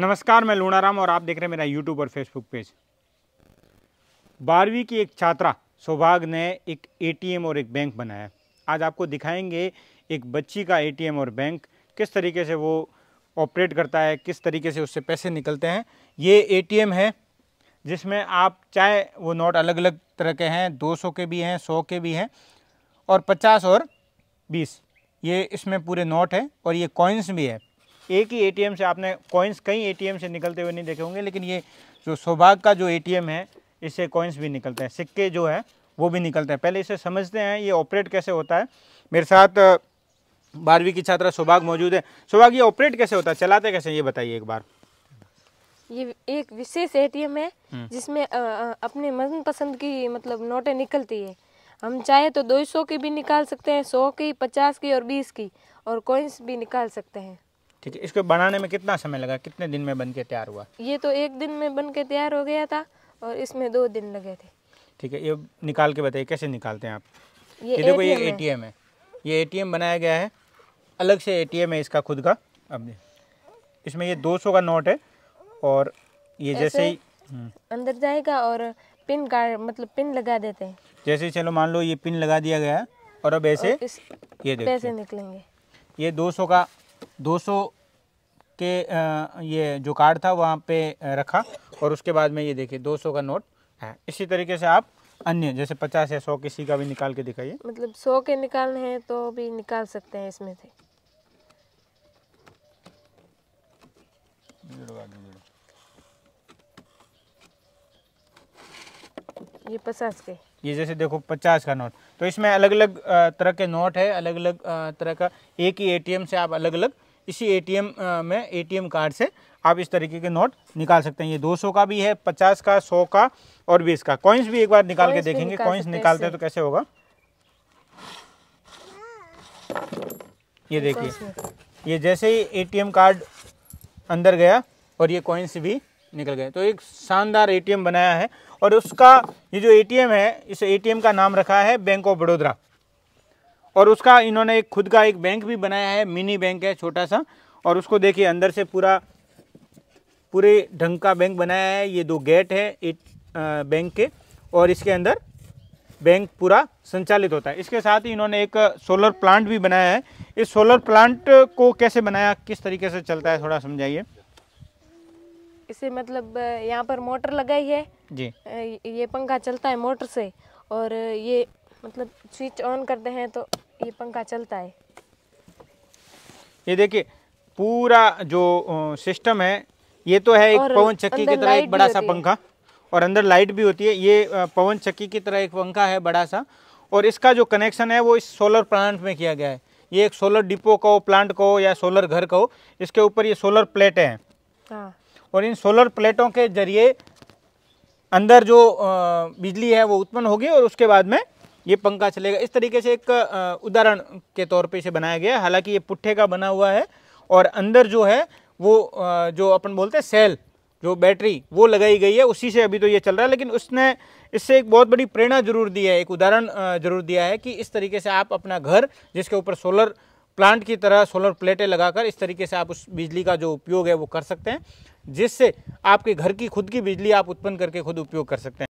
नमस्कार मैं लूणाराम और आप देख रहे हैं मेरा यूट्यूब और फेसबुक पेज बारहवीं की एक छात्रा सौभाग ने एक एटीएम और एक बैंक बनाया आज आपको दिखाएंगे एक बच्ची का एटीएम और बैंक किस तरीके से वो ऑपरेट करता है किस तरीके से उससे पैसे निकलते हैं ये ए है जिसमें आप चाहे वो नोट अलग अलग तरह के हैं दो के भी हैं सौ के भी हैं और पचास और बीस ये इसमें पूरे नोट हैं और ये कॉइन्स भी है एक ही एटीएम से आपने कॉइन्स कई एटीएम से निकलते हुए नहीं देखे होंगे लेकिन ये जो सौभाग का जो एटीएम है इससे कॉइन्स भी निकलते हैं सिक्के जो है वो भी निकलते हैं पहले इसे समझते हैं ये ऑपरेट कैसे होता है मेरे साथ बारहवीं की छात्रा सौभाग मौजूद है सौभाग ये ऑपरेट कैसे होता है चलाते कैसे ये बताइए एक बार ये एक विशेष एटीएम है हम्म। जिसमें अपने मनपसंद की मतलब नोटें निकलती है हम चाहे तो 200 की भी निकाल सकते हैं 100 की 50 की और 20 की और कॉइन्स भी निकाल सकते हैं ठीक है इसको बनाने में कितना समय लगा कितने दिन में बन के तैयार हुआ ये तो एक दिन में बन के तैयार हो गया था और इसमें दो दिन लगे थे ठीक है ये निकाल के बताइए कैसे निकालते हैं आप ये, देखो ये ए है ये ए बनाया गया है अलग से ए है इसका खुद का अब इसमें ये 200 का नोट है और ये जैसे ही हम्म। अंदर जाएगा और पिन कार्ड मतलब पिन लगा देते हैं जैसे चलो मान लो ये पिन लगा दिया गया और अब ऐसे ये पैसे निकलेंगे ये 200 का 200 के ये जो कार्ड था वहाँ पे रखा और उसके बाद में ये देखिए 200 का नोट है इसी तरीके से आप अन्य जैसे पचास या सौ किसी का भी निकाल के दिखाइए मतलब सौ के निकालने हैं तो भी निकाल सकते हैं इसमें से ये पचास के ये जैसे देखो पचास का नोट तो इसमें अलग अलग तरह के नोट है अलग अलग तरह का एक ही एटीएम से आप अलग अलग इसी एटीएम में एटीएम कार्ड से आप इस तरीके के नोट निकाल सकते हैं ये 200 का भी है 50 का 100 का और 20 का कॉइन्स भी एक बार निकाल के देखेंगे कॉइन्स निकालते हैं तो कैसे होगा ये देखिए ये जैसे ही एटीएम कार्ड अंदर गया और ये कॉइन्स भी निकल गए तो एक शानदार एटीएम बनाया है और उसका ये जो एटीएम है इस एटीएम का नाम रखा है बैंक ऑफ बड़ोदरा और उसका इन्होंने एक खुद का एक बैंक भी बनाया है मिनी बैंक है छोटा सा और उसको देखिए अंदर से पूरा पूरे ढंग का बैंक बनाया है ये दो गेट है बैंक के और इसके अंदर बैंक पूरा संचालित होता है इसके साथ ही इन्होंने एक सोलर प्लांट भी बनाया है इस सोलर प्लांट को कैसे बनाया किस तरीके से चलता है थोड़ा समझाइए इसे मतलब यहाँ पर मोटर लगाई है जी ये पंखा चलता है मोटर से और ये मतलब स्विच ऑन करते हैं तो ये पंखा चलता है ये देखिए पूरा जो सिस्टम है ये तो है एक पवन चक्की की तरह एक बड़ा सा पंखा और अंदर लाइट भी होती है ये पवन चक्की की तरह एक पंखा है बड़ा सा और इसका जो कनेक्शन है वो इस सोलर प्लांट में किया गया है ये एक सोलर डिपो कहो प्लांट कहो या सोलर घर कहो इसके ऊपर ये सोलर प्लेटें हैं हाँ। और इन सोलर प्लेटों के जरिए अंदर जो बिजली है वो उत्पन्न होगी और उसके बाद में ये पंखा चलेगा इस तरीके से एक उदाहरण के तौर पे इसे बनाया गया है हालांकि ये पुट्ठे का बना हुआ है और अंदर जो है वो जो अपन बोलते हैं सेल जो बैटरी वो लगाई गई है उसी से अभी तो ये चल रहा है लेकिन उसने इससे एक बहुत बड़ी प्रेरणा जरूर दी है एक उदाहरण जरूर दिया है कि इस तरीके से आप अपना घर जिसके ऊपर सोलर प्लांट की तरह सोलर प्लेटें लगाकर इस तरीके से आप उस बिजली का जो उपयोग है वो कर सकते हैं जिससे आपके घर की खुद की बिजली आप उत्पन्न करके खुद उपयोग कर सकते हैं